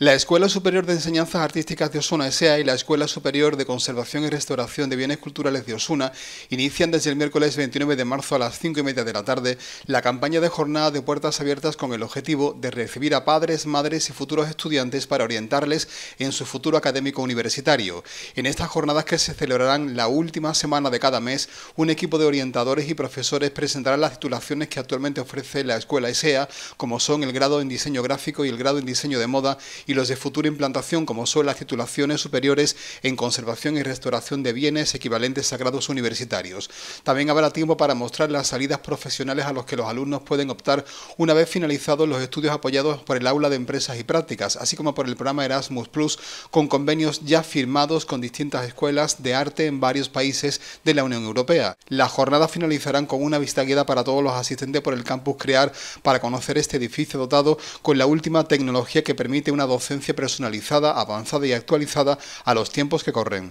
La Escuela Superior de Enseñanzas Artísticas de Osuna ESEA... y la Escuela Superior de Conservación y Restauración de Bienes Culturales de Osuna inician desde el miércoles 29 de marzo a las 5 y media de la tarde la campaña de jornada de puertas abiertas con el objetivo de recibir a padres, madres y futuros estudiantes para orientarles en su futuro académico universitario. En estas jornadas que se celebrarán la última semana de cada mes, un equipo de orientadores y profesores presentará las titulaciones que actualmente ofrece la Escuela ESEA... como son el grado en diseño gráfico y el grado en diseño de moda y los de futura implantación, como son las titulaciones superiores en conservación y restauración de bienes equivalentes a grados universitarios. También habrá tiempo para mostrar las salidas profesionales a los que los alumnos pueden optar una vez finalizados los estudios apoyados por el Aula de Empresas y Prácticas, así como por el programa Erasmus Plus, con convenios ya firmados con distintas escuelas de arte en varios países de la Unión Europea. Las jornadas finalizarán con una vista guiada para todos los asistentes por el campus Crear para conocer este edificio dotado con la última tecnología que permite una docencia personalizada, avanzada y actualizada a los tiempos que corren.